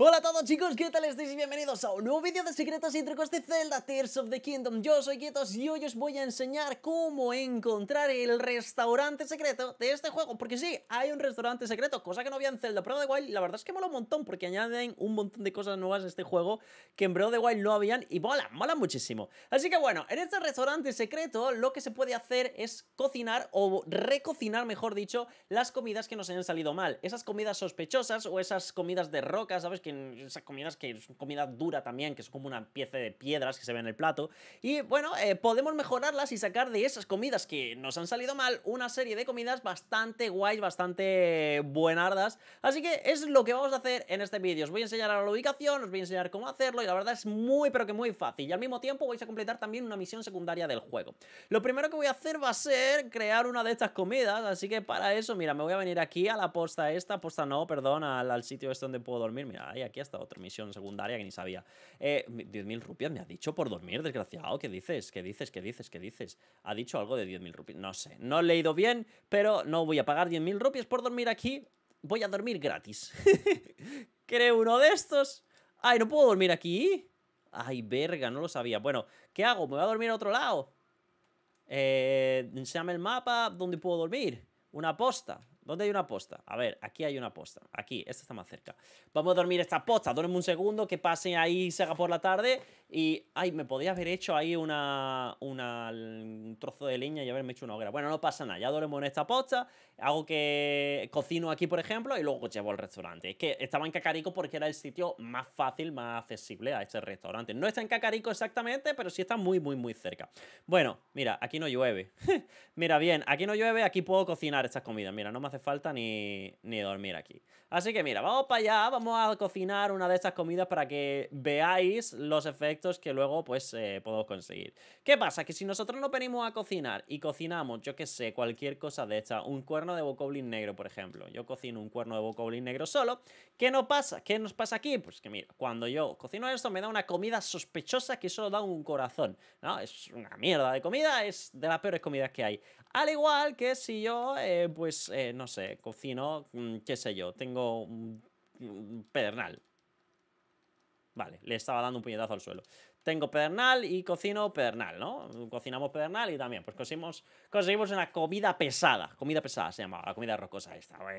Hola a todos chicos, ¿qué tal estáis? Y bienvenidos a un nuevo vídeo de secretos y trucos de Zelda Tears of the Kingdom Yo soy Quietos y hoy os voy a enseñar cómo encontrar el restaurante secreto de este juego Porque sí, hay un restaurante secreto, cosa que no había en Zelda Breath of the La verdad es que mola un montón porque añaden un montón de cosas nuevas a este juego Que en Breath of the Wild no habían y mola, mola muchísimo Así que bueno, en este restaurante secreto lo que se puede hacer es cocinar o recocinar, mejor dicho, las comidas que nos hayan salido mal Esas comidas sospechosas o esas comidas de roca, ¿sabes? esas comidas que es comida dura también, que es como una pieza de piedras que se ve en el plato. Y bueno, eh, podemos mejorarlas y sacar de esas comidas que nos han salido mal una serie de comidas bastante guays, bastante buenardas. Así que es lo que vamos a hacer en este vídeo. Os voy a enseñar la ubicación, os voy a enseñar cómo hacerlo y la verdad es muy pero que muy fácil. Y al mismo tiempo vais a completar también una misión secundaria del juego. Lo primero que voy a hacer va a ser crear una de estas comidas, así que para eso, mira, me voy a venir aquí a la posta esta, posta no, perdón, al, sitio este donde puedo dormir, mira, aquí hasta otra misión secundaria que ni sabía. Eh, 10.000 rupias me ha dicho por dormir, desgraciado. ¿Qué dices? ¿Qué dices? ¿Qué dices? ¿Qué dices? Ha dicho algo de 10.000 rupias. No sé, no he leído bien, pero no voy a pagar 10.000 rupias por dormir aquí. Voy a dormir gratis. Creo uno de estos. Ay, no puedo dormir aquí. Ay, verga, no lo sabía. Bueno, ¿qué hago? ¿Me voy a dormir a otro lado? Eh, enséñame el mapa donde puedo dormir. Una posta. ¿Dónde hay una posta? A ver, aquí hay una posta. Aquí, esta está más cerca. Vamos a dormir esta posta. Duerme un segundo, que pase ahí se haga por la tarde y, ay, me podía haber hecho ahí una, un trozo de leña y haberme hecho una hoguera. Bueno, no pasa nada, ya dormimos en esta posta, hago que cocino aquí, por ejemplo, y luego llevo al restaurante. Es que estaba en Cacarico porque era el sitio más fácil, más accesible a este restaurante. No está en Cacarico exactamente, pero sí está muy, muy, muy cerca. Bueno, mira, aquí no llueve. mira, bien, aquí no llueve, aquí puedo cocinar estas comidas. Mira, no me hace falta ni dormir aquí. Así que mira, vamos para allá, vamos a cocinar una de estas comidas para que veáis los efectos que luego pues eh, puedo podemos conseguir. ¿Qué pasa? Que si nosotros no venimos a cocinar y cocinamos, yo que sé, cualquier cosa de esta, un cuerno de bocoblin negro, por ejemplo. Yo cocino un cuerno de bocoblin negro solo. ¿Qué nos pasa? ¿Qué nos pasa aquí? Pues que mira, cuando yo cocino esto me da una comida sospechosa que solo da un corazón. No, es una mierda de comida, es de las peores comidas que hay. Al igual que si yo, eh, pues, eh, no sé, cocino, mm, qué sé yo, tengo un pedernal, Vale, le estaba dando un puñetazo al suelo tengo pedernal y cocino pedernal, ¿no? Cocinamos pedernal y también, pues conseguimos, conseguimos una comida pesada, comida pesada se llamaba, la comida rocosa esta, un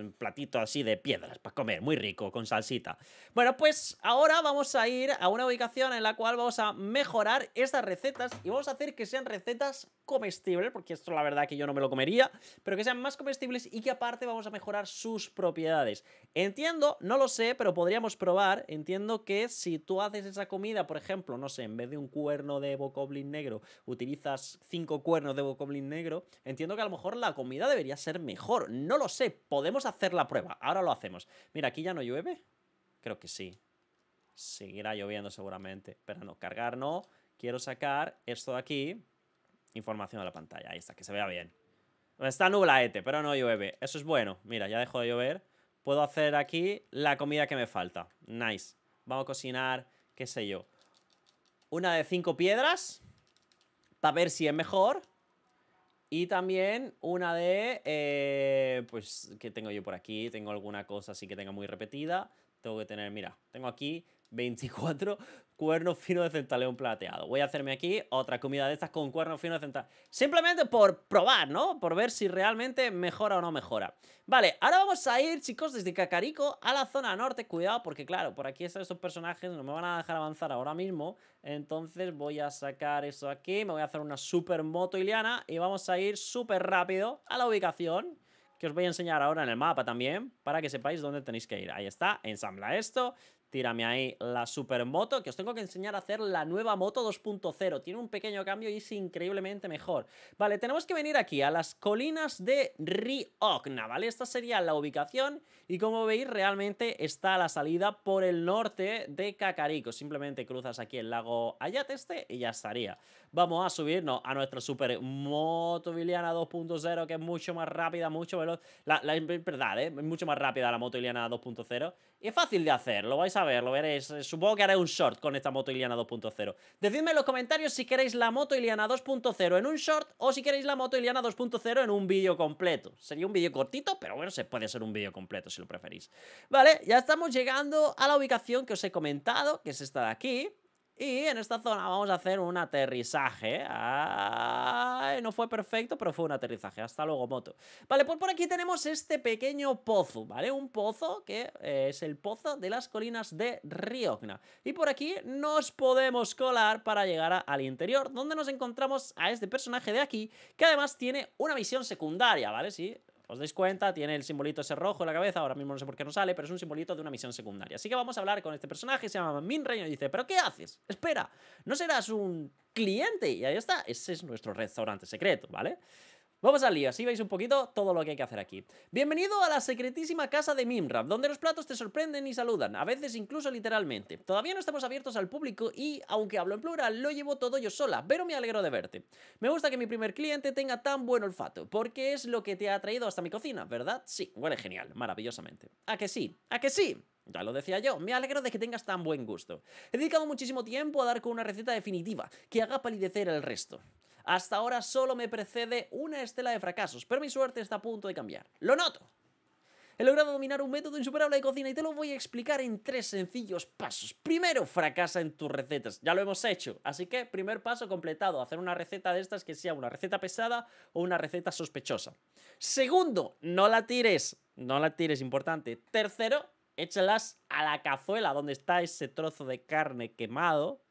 em, platito así de piedras para comer, muy rico, con salsita. Bueno, pues ahora vamos a ir a una ubicación en la cual vamos a mejorar estas recetas y vamos a hacer que sean recetas comestibles, porque esto la verdad que yo no me lo comería, pero que sean más comestibles y que aparte vamos a mejorar sus propiedades. Entiendo, no lo sé, pero podríamos probar, entiendo que si tú haces esa comida, por ejemplo, no sé, en vez de un cuerno de bocoblin negro, utilizas cinco cuernos de bocoblin negro, entiendo que a lo mejor la comida debería ser mejor. No lo sé, podemos hacer la prueba. Ahora lo hacemos. Mira, aquí ya no llueve. Creo que sí. Seguirá lloviendo seguramente. Pero no, cargar no. Quiero sacar esto de aquí. Información a la pantalla. Ahí está, que se vea bien. Está nublaete, pero no llueve. Eso es bueno. Mira, ya dejó de llover. Puedo hacer aquí la comida que me falta. Nice. Vamos a cocinar, qué sé yo. Una de cinco piedras. Para ver si es mejor. Y también una de... Eh, pues, ¿qué tengo yo por aquí? Tengo alguna cosa así que tenga muy repetida. Tengo que tener, mira, tengo aquí 24 cuernos finos de centaleón plateado. Voy a hacerme aquí otra comida de estas con cuernos finos de centaleón. Simplemente por probar, ¿no? Por ver si realmente mejora o no mejora. Vale, ahora vamos a ir, chicos, desde Cacarico a la zona norte. Cuidado, porque claro, por aquí están estos personajes, no me van a dejar avanzar ahora mismo. Entonces voy a sacar eso aquí, me voy a hacer una super moto iliana y vamos a ir súper rápido a la ubicación que os voy a enseñar ahora en el mapa también, para que sepáis dónde tenéis que ir. Ahí está, ensambla esto, Tírame ahí la supermoto, que os tengo que enseñar a hacer la nueva moto 2.0. Tiene un pequeño cambio y es increíblemente mejor. Vale, tenemos que venir aquí a las colinas de Riogna, ¿vale? Esta sería la ubicación y como veis realmente está la salida por el norte de Cacarico. Simplemente cruzas aquí el lago Ayateste y ya estaría. Vamos a subirnos a nuestra supermoto viliana 2.0, que es mucho más rápida, mucho veloz. La, es verdad, ¿eh? Es mucho más rápida la moto Iliana 2.0. Y es fácil de hacer, lo vais a lo veréis. Eh, supongo que haré un short con esta moto Iliana 2.0. Decidme en los comentarios si queréis la moto Iliana 2.0 en un short o si queréis la moto Iliana 2.0 en un vídeo completo. Sería un vídeo cortito, pero bueno, se puede hacer un vídeo completo si lo preferís. Vale, ya estamos llegando a la ubicación que os he comentado, que es esta de aquí. Y en esta zona vamos a hacer un aterrizaje. no fue perfecto, pero fue un aterrizaje. Hasta luego, moto. Vale, pues por aquí tenemos este pequeño pozo, ¿vale? Un pozo que eh, es el pozo de las colinas de Riogna. Y por aquí nos podemos colar para llegar al interior, donde nos encontramos a este personaje de aquí, que además tiene una misión secundaria, ¿vale? Sí, ¿Os dais cuenta? Tiene el simbolito ese rojo en la cabeza, ahora mismo no sé por qué no sale, pero es un simbolito de una misión secundaria. Así que vamos a hablar con este personaje, se llama Minreño y dice, ¿pero qué haces? Espera, ¿no serás un cliente? Y ahí está, ese es nuestro restaurante secreto, ¿vale? Vamos al lío, así veis un poquito todo lo que hay que hacer aquí. Bienvenido a la secretísima casa de Mimrap, donde los platos te sorprenden y saludan, a veces incluso literalmente. Todavía no estamos abiertos al público y, aunque hablo en plural, lo llevo todo yo sola, pero me alegro de verte. Me gusta que mi primer cliente tenga tan buen olfato, porque es lo que te ha traído hasta mi cocina, ¿verdad? Sí, huele genial, maravillosamente. ¿A que sí? ¿A que sí? Ya lo decía yo, me alegro de que tengas tan buen gusto. He dedicado muchísimo tiempo a dar con una receta definitiva que haga palidecer el resto. Hasta ahora solo me precede una estela de fracasos, pero mi suerte está a punto de cambiar. ¡Lo noto! He logrado dominar un método insuperable de cocina y te lo voy a explicar en tres sencillos pasos. Primero, fracasa en tus recetas. Ya lo hemos hecho. Así que, primer paso completado, hacer una receta de estas que sea una receta pesada o una receta sospechosa. Segundo, no la tires. No la tires, importante. Tercero, échalas a la cazuela donde está ese trozo de carne quemado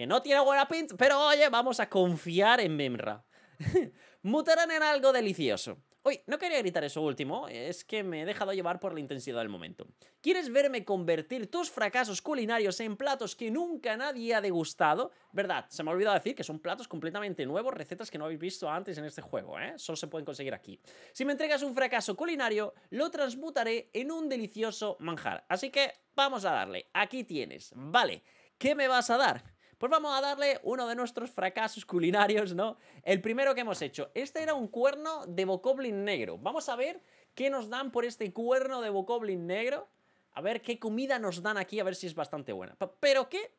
que no tiene buena pinta, pero oye, vamos a confiar en Memra. Mutarán en algo delicioso. Uy, no quería gritar eso último, es que me he dejado llevar por la intensidad del momento. ¿Quieres verme convertir tus fracasos culinarios en platos que nunca nadie ha degustado? Verdad, se me ha olvidado decir que son platos completamente nuevos, recetas que no habéis visto antes en este juego, ¿eh? Solo se pueden conseguir aquí. Si me entregas un fracaso culinario, lo transmutaré en un delicioso manjar. Así que vamos a darle, aquí tienes, vale. ¿Qué me vas a dar? Pues vamos a darle uno de nuestros fracasos culinarios, ¿no? El primero que hemos hecho. Este era un cuerno de bocoblin negro. Vamos a ver qué nos dan por este cuerno de bocoblin negro. A ver qué comida nos dan aquí, a ver si es bastante buena. ¿Pero qué?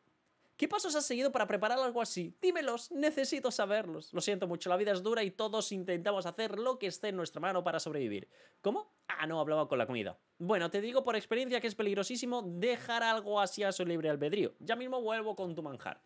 ¿Qué pasos has seguido para preparar algo así? Dímelos, necesito saberlos. Lo siento mucho, la vida es dura y todos intentamos hacer lo que esté en nuestra mano para sobrevivir. ¿Cómo? Ah, no, hablaba con la comida. Bueno, te digo por experiencia que es peligrosísimo dejar algo así a su libre albedrío. Ya mismo vuelvo con tu manjar.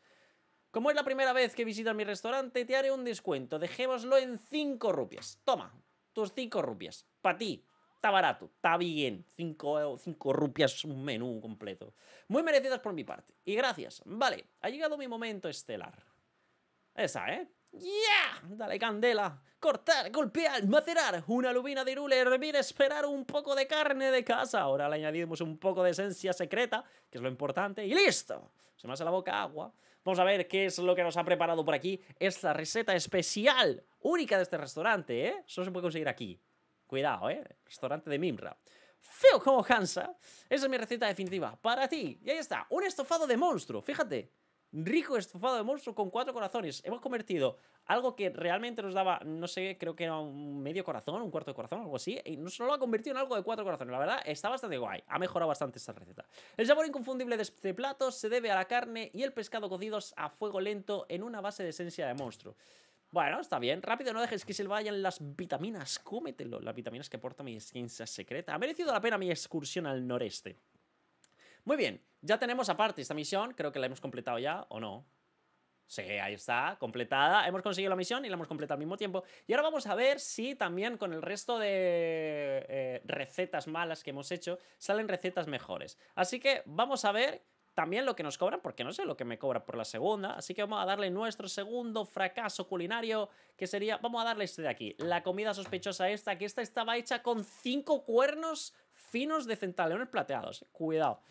Como es la primera vez que visitas mi restaurante, te haré un descuento. Dejémoslo en 5 rupias. Toma, tus 5 rupias. Para ti. Está barato, está bien. 5 rupias un menú completo. Muy merecidas por mi parte. Y gracias. Vale, ha llegado mi momento estelar. Esa, ¿eh? ¡Yeah! Dale candela, cortar, golpear, macerar, una lubina de irule, hervir, esperar un poco de carne de casa. Ahora le añadimos un poco de esencia secreta, que es lo importante, y listo. Se me hace la boca agua. Vamos a ver qué es lo que nos ha preparado por aquí esta receta especial, única de este restaurante, ¿eh? Solo se puede conseguir aquí. Cuidado, ¿eh? Restaurante de Mimra. Feo como Hansa. Esa es mi receta definitiva para ti. Y ahí está, un estofado de monstruo, fíjate rico estufado de monstruo con cuatro corazones. Hemos convertido algo que realmente nos daba, no sé, creo que era un medio corazón, un cuarto de corazón, algo así, y nos lo ha convertido en algo de cuatro corazones. La verdad, está bastante guay. Ha mejorado bastante esta receta. El sabor inconfundible de este plato se debe a la carne y el pescado cocidos a fuego lento en una base de esencia de monstruo. Bueno, está bien. Rápido, no dejes que se vayan las vitaminas. Cómetelo. Las vitaminas que aporta mi esencia secreta. Ha merecido la pena mi excursión al noreste. Muy bien, ya tenemos aparte esta misión, creo que la hemos completado ya, ¿o no? Sí, ahí está, completada. Hemos conseguido la misión y la hemos completado al mismo tiempo. Y ahora vamos a ver si también con el resto de eh, recetas malas que hemos hecho salen recetas mejores. Así que vamos a ver también lo que nos cobran, porque no sé lo que me cobra por la segunda. Así que vamos a darle nuestro segundo fracaso culinario, que sería, vamos a darle este de aquí, la comida sospechosa esta, que esta estaba hecha con cinco cuernos finos de centaleones plateados. Cuidado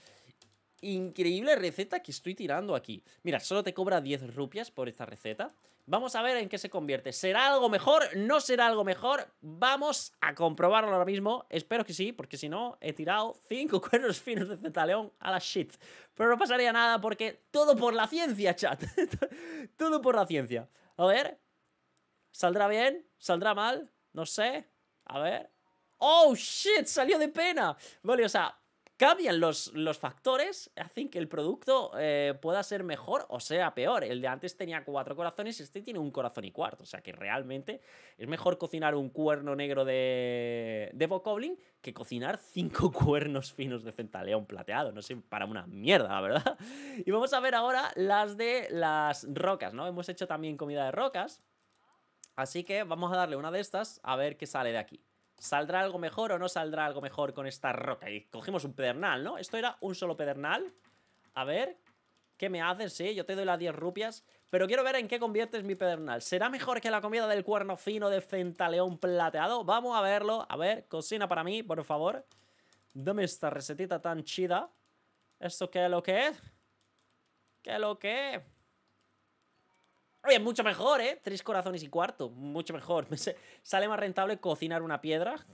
increíble receta que estoy tirando aquí. Mira, solo te cobra 10 rupias por esta receta. Vamos a ver en qué se convierte. ¿Será algo mejor? ¿No será algo mejor? Vamos a comprobarlo ahora mismo. Espero que sí, porque si no, he tirado 5 cuernos finos de león a la shit. Pero no pasaría nada porque todo por la ciencia, chat. todo por la ciencia. A ver. ¿Saldrá bien? ¿Saldrá mal? No sé. A ver. ¡Oh, shit! ¡Salió de pena! Vale, o sea, cambian los, los factores, hacen que el producto eh, pueda ser mejor o sea peor. El de antes tenía cuatro corazones, y este tiene un corazón y cuarto. O sea que realmente es mejor cocinar un cuerno negro de, de Bokoblin que cocinar cinco cuernos finos de centaleón plateado. No sé, para una mierda, la verdad. Y vamos a ver ahora las de las rocas, ¿no? Hemos hecho también comida de rocas. Así que vamos a darle una de estas a ver qué sale de aquí. ¿Saldrá algo mejor o no saldrá algo mejor con esta roca? Y cogimos un pedernal, ¿no? Esto era un solo pedernal. A ver, ¿qué me haces? Sí, yo te doy las 10 rupias. Pero quiero ver en qué conviertes mi pedernal. ¿Será mejor que la comida del cuerno fino de centaleón plateado? Vamos a verlo. A ver, cocina para mí, por favor. Dame esta recetita tan chida. ¿Esto qué es lo que es? ¿Qué es lo que es? Oye, mucho mejor, ¿eh? Tres corazones y cuarto, mucho mejor. sale más rentable cocinar una piedra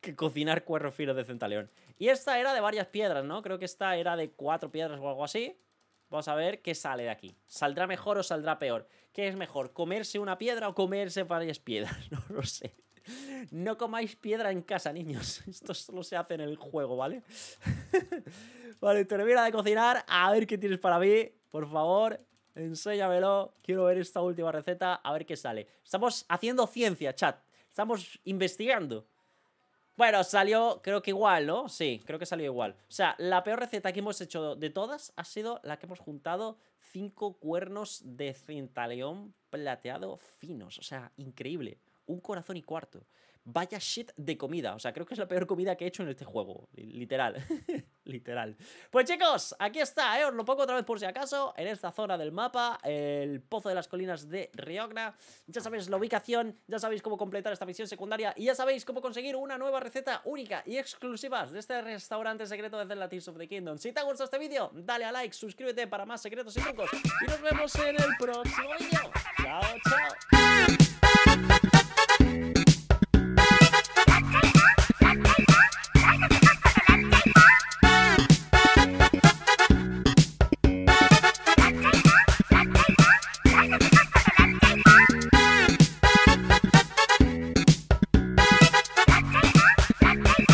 que, cocinar cuatro filos de centaleón. Y esta era de varias piedras, ¿no? Creo que esta era de cuatro piedras o algo así. Vamos a ver qué sale de aquí. ¿Saldrá mejor o saldrá peor? ¿Qué es mejor, comerse una piedra o comerse varias piedras? No lo sé. No comáis piedra en casa, niños. Esto solo se hace en el juego, ¿vale? vale, termina de cocinar. A ver qué tienes para mí, por favor enséñamelo. Quiero ver esta última receta, a ver qué sale. Estamos haciendo ciencia, chat. Estamos investigando. Bueno, salió, creo que igual, ¿no? Sí, creo que salió igual. O sea, la peor receta que hemos hecho de todas ha sido la que hemos juntado cinco cuernos de cintaleón plateado finos. O sea, increíble. Un corazón y cuarto. Vaya shit de comida. O sea, creo que es la peor comida que he hecho en este juego, literal. literal. Pues chicos, aquí está, eh, os lo pongo otra vez por si acaso, en esta zona del mapa, el Pozo de las Colinas de Riogna. Ya sabéis la ubicación, ya sabéis cómo completar esta misión secundaria y ya sabéis cómo conseguir una nueva receta única y exclusiva de este restaurante secreto de The Latins of the Kingdom. Si te ha gustado este vídeo, dale a like, suscríbete para más secretos y trucos y nos vemos en el próximo vídeo. ¡Chao, chao!